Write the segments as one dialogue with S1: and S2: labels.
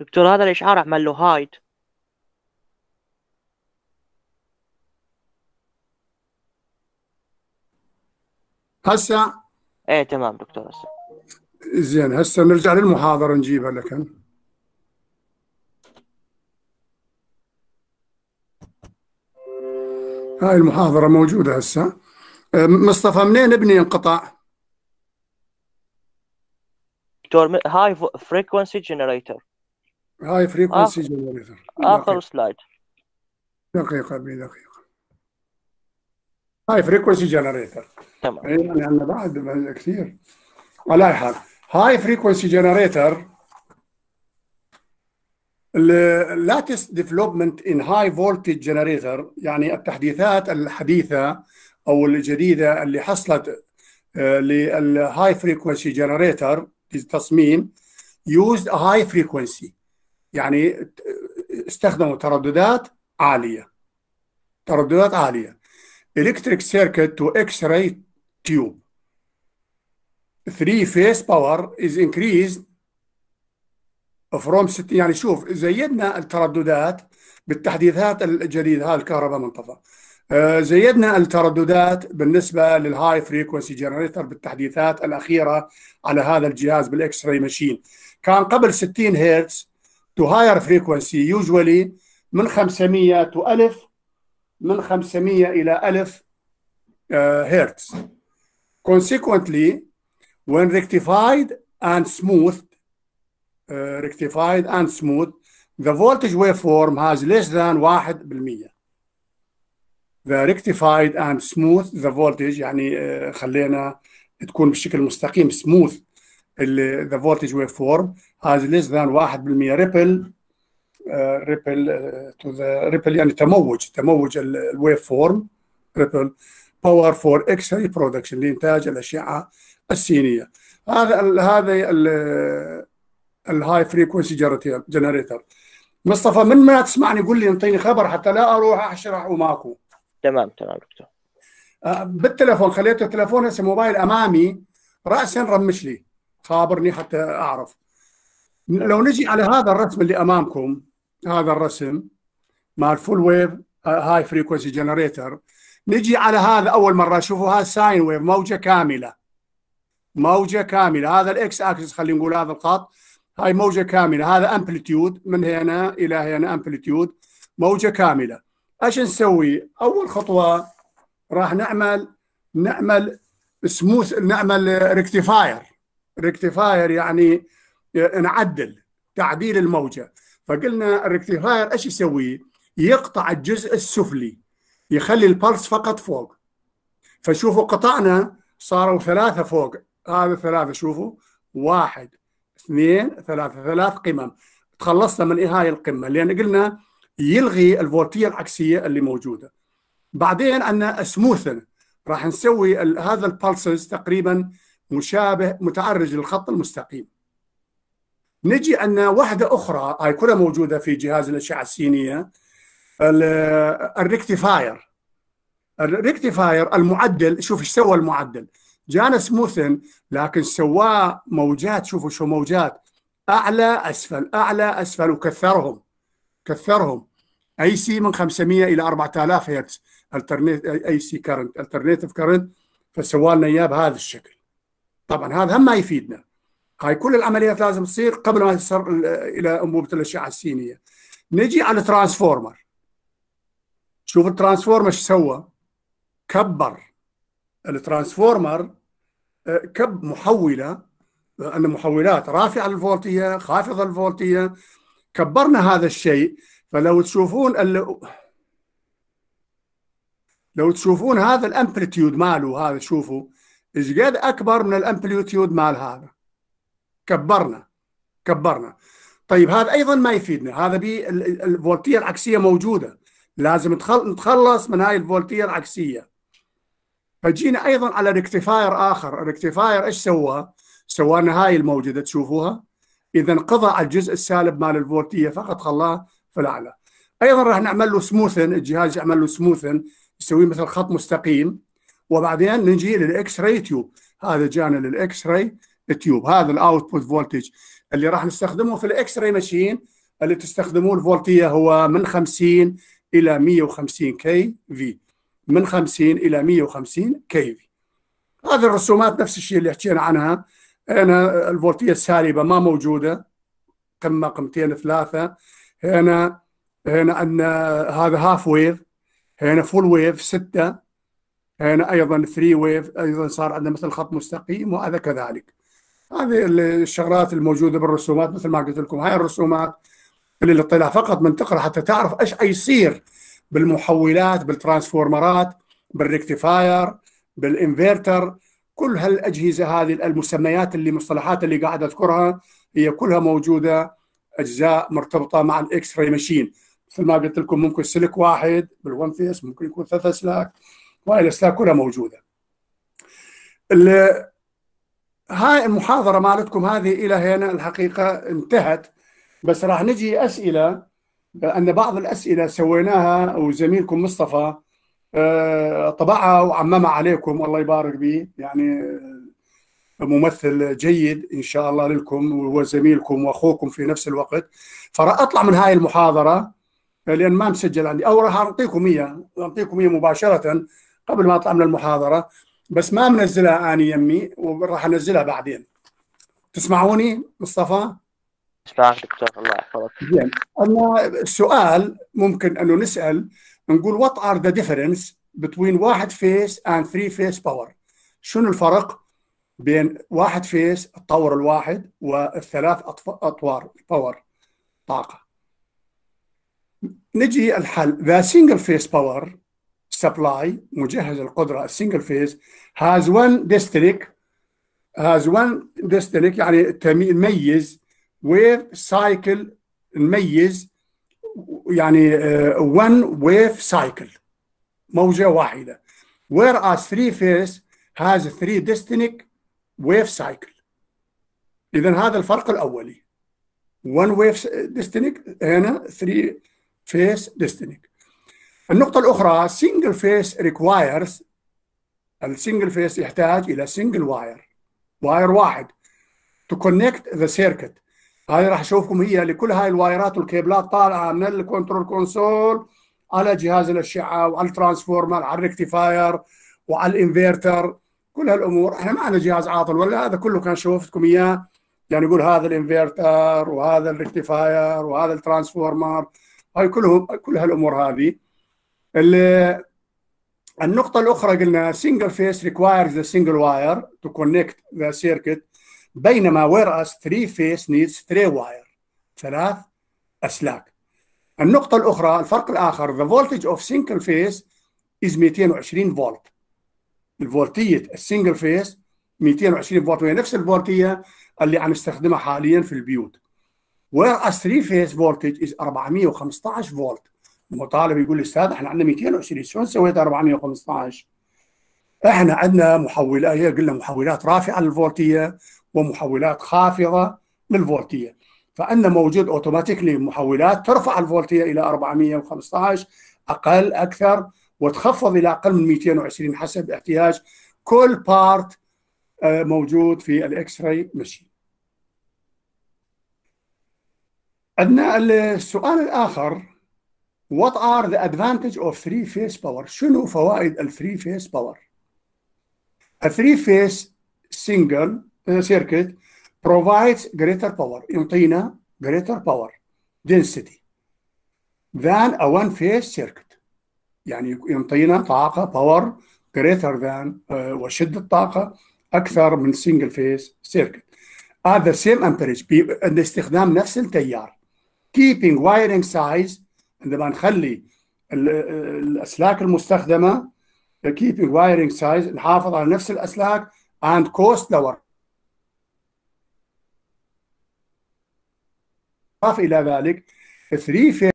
S1: دكتور هذا الإشعار أعمل له هايد هسه ايه تمام دكتور هسه زين هسه نرجع للمحاضرة نجيبها لك هاي المحاضرة موجودة هسه مصطفى منين ابني انقطع؟ دكتور هاي فريكونسي جنريتور هاي فريكونسي جنريتر اخر سلايد دقيقة بدقيقة هاي فريكونسي جنريتر تمام يعني أنا بعد كثير على اي حال هاي فريكونسي جنريتر اللاتست ديفلوبمنت ان هاي فولتج جنريتر يعني التحديثات الحديثه او الجديده اللي حصلت آه، للهاي فريكونسي جنريتر التصميم يوزد هاي high frequency يعني استخدموا ترددات عاليه ترددات عاليه الكتريك سيركت تو اكس راي تيوب 3 فيس باور از انكريزد فروم 60 يعني شوف زيدنا الترددات بالتحديثات الجديده هاي الكهرباء منطفى آه، زيدنا الترددات بالنسبه للهاي فريكونسي جنريتر بالتحديثات الاخيره على هذا الجهاز بالاكس راي ماشين كان قبل 60 هرتز to higher frequency usually من 500 to 1000 من 500 إلى 1000 uh, hertz. Consequently, when rectified and smoothed, uh, rectified and smoothed, the voltage waveform has less than 1%. The rectified and smoothed the voltage يعني خلينا تكون بشكل مستقيم smooth اللي ذا فولتج ويف فورم هاز ليس ذان 1% ريبل ريبل تو ذا ريبل يعني تموج تموج الويف فورم ريبل باور فور اكس راي برودكشن لانتاج الاشعه السينيه هذا هذا الهاي فريكونسي جنريتر مصطفى من ما تسمعني قول لي انطيني خبر حتى لا اروح اشرح وماكو تمام تمام دكتور آه، بالتليفون خليت التليفون هسه موبايل امامي راسا رمش لي خابرني حتى اعرف لو نجي على هذا الرسم اللي امامكم هذا الرسم مع الفول ويف هاي فريكونسي جنريتر نجي على هذا اول مره شوفوا هذا ساين ويف موجه كامله موجه كامله هذا الاكس اكسس خلينا نقول هذا الخط هاي موجه كامله هذا امبليتيود من هنا الى هنا امبليتيود موجه كامله ايش نسوي اول خطوه راح نعمل نعمل سموث نعمل ريكتيفاير ريكتيفاير يعني آه، نعدل تعديل الموجه فقلنا الريكتيفاير ايش يسوي؟ يقطع الجزء السفلي يخلي البلس فقط فوق فشوفوا قطعنا صاروا ثلاثه فوق هذا ثلاثه شوفوا واحد اثنين ثلاثه ثلاث قمم تخلصنا من هاي القمه لان قلنا يلغي الفولتيه العكسيه اللي موجوده بعدين عندنا سموثن راح نسوي هذا البلسز تقريبا مشابه متعرج للخط المستقيم نجي أن واحدة أخرى هاي كلها موجودة في جهاز الأشعة السينية الريكتيفاير الريكتيفاير المعدل شوف ايش سوى المعدل جانا سموثن لكن سواه موجات شوفوا شو موجات اعلى اسفل اعلى اسفل وكثرهم كثرهم اي سي من 500 الى 4000 هرتز الترنيت اي سي كرنت الترنيتف كرنت فسوى لنا اياه بهذا الشكل طبعا هذا هم ما يفيدنا هاي كل العمليات لازم تصير قبل ما تصير الى انبوبه الاشعه السينيه نجي على الترانسفورمر شوف الترانسفورمر ايش سوى كبر الترانسفورمر آه، كب محوله آه، ان محولات رافعه الفولتيه خافضه الفولتيه كبرنا هذا الشيء فلو تشوفون ال... لو تشوفون هذا الامبلتيود ماله هذا شوفوا قد اكبر من الامبليوتيود مال هذا كبرنا كبرنا طيب هذا ايضا ما يفيدنا هذا بي الفولتيه العكسيه موجوده لازم نتخلص من هاي الفولتيه العكسيه فجينا ايضا على ريكتيفاير اخر ريكتيفاير ايش سوى سوى لنا هاي الموجوده تشوفوها اذا قضى على الجزء السالب مال الفولتيه فقط خلاه في الاعلى ايضا راح نعمل له سموثن الجهاز يعمل له سموثن يسوي مثل خط مستقيم وبعدين نجي للاكس راي تيوب هذا جانا للاكس راي تيوب هذا الاوتبوت فولتج اللي راح نستخدمه في الاكس راي ماشين اللي تستخدمون الفولتيه هو من 50 الى 150 كي في من 50 الى 150 كي في هذه الرسومات نفس الشيء اللي حكينا عنها هنا الفولتيه السالبه ما موجوده قمه قمتين ثلاثه هنا هنا عندنا هذا هاف ويف هنا فول ويف سته هنا ايضا 3 ويف ايضا صار عندنا مثل خط مستقيم وهذا كذلك هذه الشغلات الموجوده بالرسومات مثل ما قلت لكم هاي الرسومات للاطلاع فقط من تقرا حتى تعرف ايش يصير بالمحولات بالترانسفورمرات بالريكتيفاير بالانفرتر كل هالاجهزه هذه المسميات اللي مصطلحات اللي قاعد اذكرها هي كلها موجوده اجزاء مرتبطه مع الاكس راي ماشين مثل ما قلت لكم ممكن سلك واحد بالون فيس ممكن يكون ثلاث اسلاك الاسلاك كلها موجوده هاي المحاضره مالتكم هذه الى هنا الحقيقه انتهت بس راح نجي اسئله ان بعض الاسئله سويناها وزميلكم مصطفى آه، طبعها وعممها عليكم الله يبارك به يعني آه، ممثل جيد ان شاء الله لكم وهو زميلكم واخوكم في نفس الوقت فراح اطلع من هاي المحاضره لان ما مسجل عندي او راح اعطيكم اياه اعطيكم اياه مباشره قبل ما اطلع من المحاضره بس ما منزلها اني يمي وراح انزلها بعدين تسمعوني مصطفى؟ اسمعك دكتور الله يحفظك زين اما السؤال ممكن انه نسال نقول وات ار ذا ديفرنس بتوين واحد فيس اند ثري فيس باور شنو الفرق بين واحد فيس الطور الواحد والثلاث اطوار باور طاقه نجي الحل ذا سنجل فيس باور supply مجهز القدرة السنجل فيز has one district has one district يعني تميز wave cycle نميز يعني uh, one wave cycle موجة واحدة whereas three phase has three distinct wave cycle إذا هذا الفرق الأولي one wave distinct هنا three phase distinct النقطة الأخرى single face requires السنجل فيس يحتاج إلى سنجل واير واير واحد to connect the circuit هاي راح أشوفكم هي لكل هاي الوايرات والكيبلات طالعة من الكنترول كونسول على جهاز الأشعة وعلى الترانسفورمر على الريكتيفاير وعلى الانفيرتر كل هالامور احنا ما عندنا جهاز عاطل ولا هذا كله كان شوفتكم اياه يعني يقول هذا الانفيرتر وهذا الريكتيفاير وهذا الترانسفورمر هاي كلهم كل هالامور هذه النقطة الأخرى قلنا single phase requires the single wire to connect the circuit بينما whereas three phase needs three wire ثلاث أسلاك النقطة الأخرى الفرق الآخر the voltage of single phase is 220 فولت الفولتية السنجل فيس 220 فولت وهي نفس الفولتية اللي عم نستخدمها حاليا في البيوت whereas three phase voltage is 415 فولت مطالب يقول استاذ احنا عندنا 220 شلون سويت 415 احنا عندنا محولات هي قلنا محولات رافعه للفولتيه ومحولات خافضه للفولتيه فعندنا موجود اوتوماتيكلي محولات ترفع الفولتيه الى 415 اقل اكثر وتخفض الى اقل من 220 حسب احتياج كل بارت آه، موجود في الاكس راي مشين عندنا السؤال الاخر What are the advantage of three phase power؟ شنو فوائد الفري phase power؟ A three phase single circuit provides greater power يعطينا greater power density than a one phase circuit يعني يعطينا طاقة power greater than uh, وشدة طاقة أكثر من single phase circuit at the same amperage باستخدام نفس التيار keeping wiring size عندما نخلي الاسلاك المستخدمه uh, keeping wiring size نحافظ على نفس الاسلاك and cost lower اضاف الى ذلك 3 phase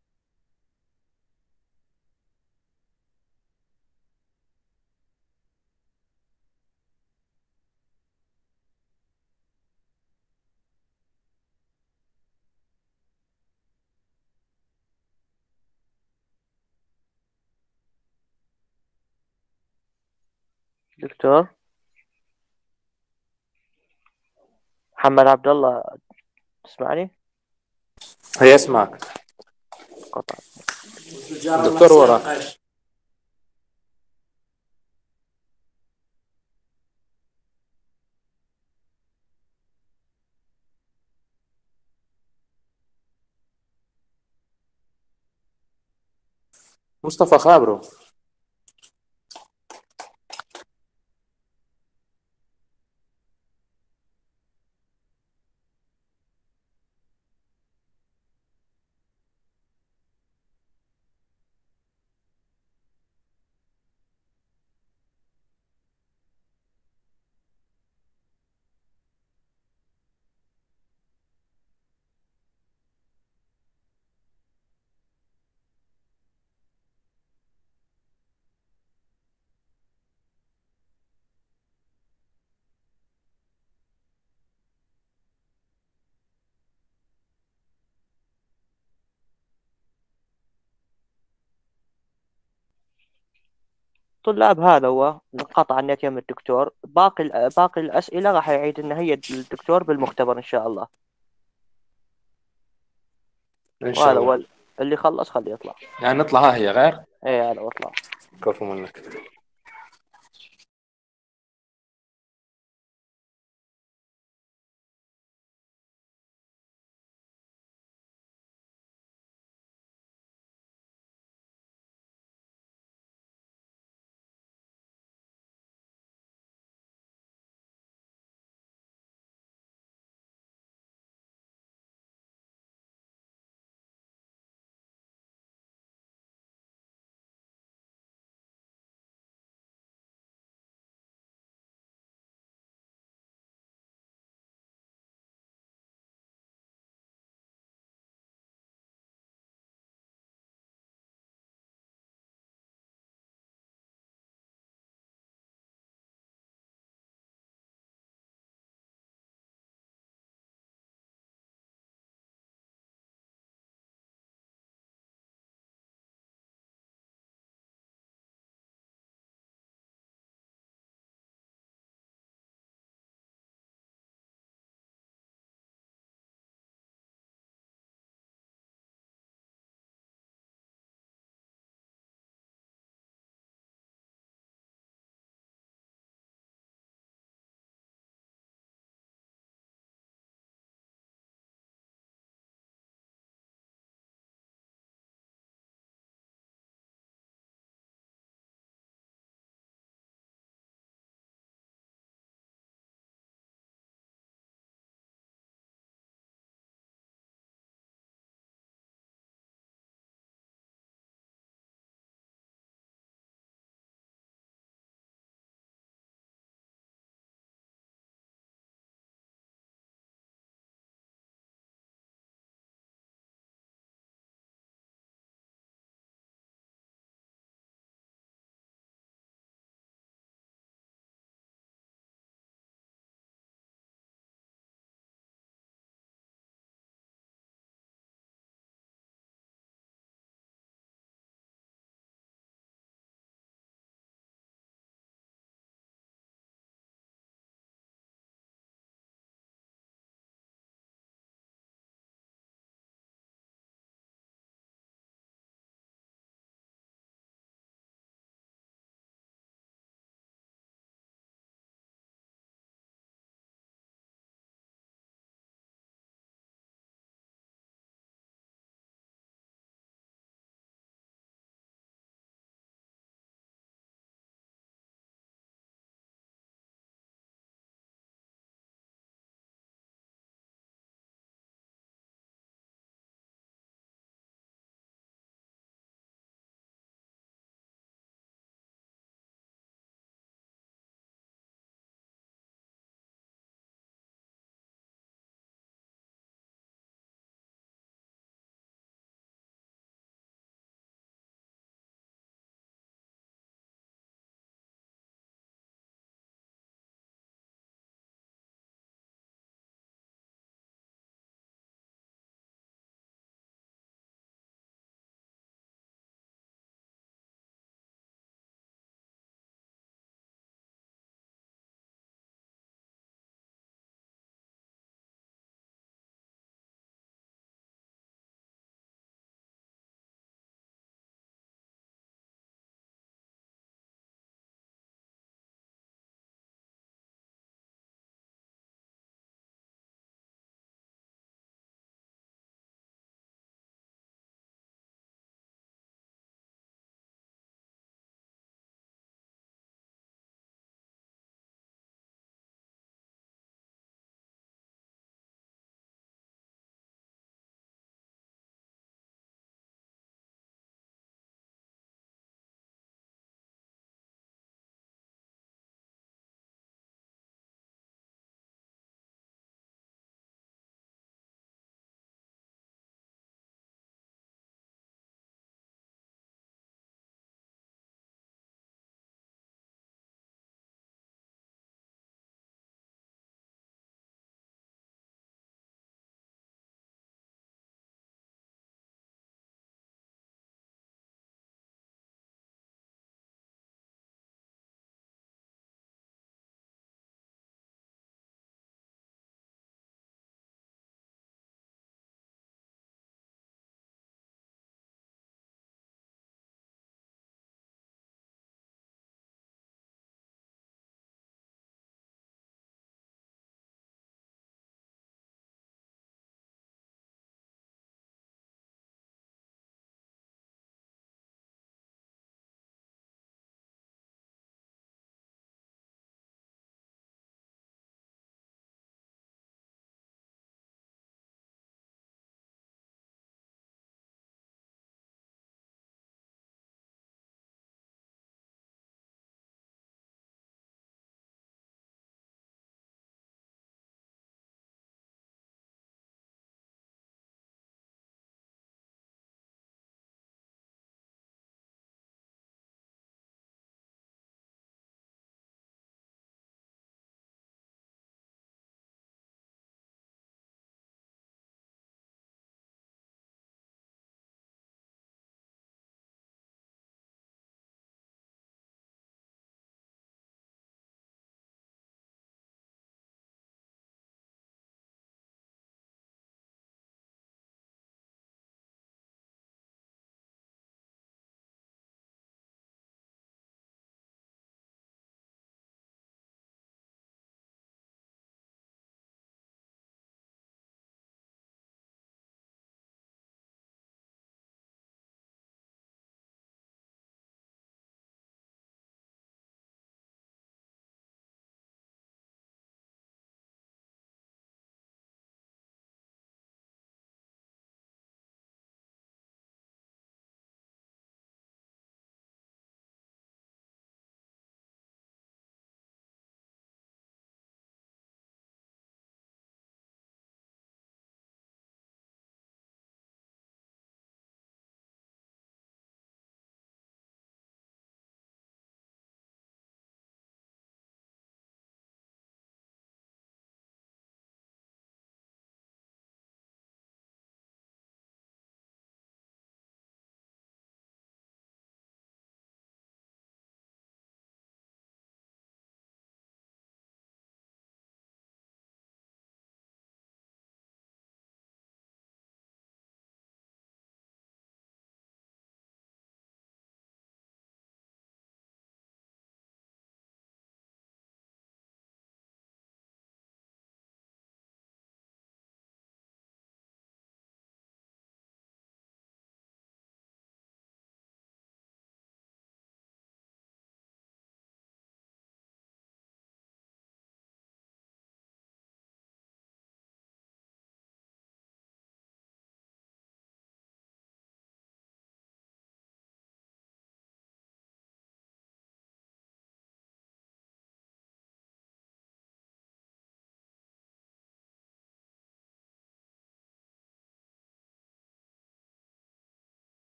S1: دكتور محمد عبد الله تسمعني؟ هي اسمعك قطع دكتور وراك مصطفى خابرو الطلاب هذا هو انقطع النت يم الدكتور باقي باقي الاسئله راح يعيد لنا هي الدكتور بالمختبر ان شاء الله
S2: ان شاء الله
S1: اللي خلص خليه يطلع يعني نطلع ها هي غير ايه هذا واطلع كفو منك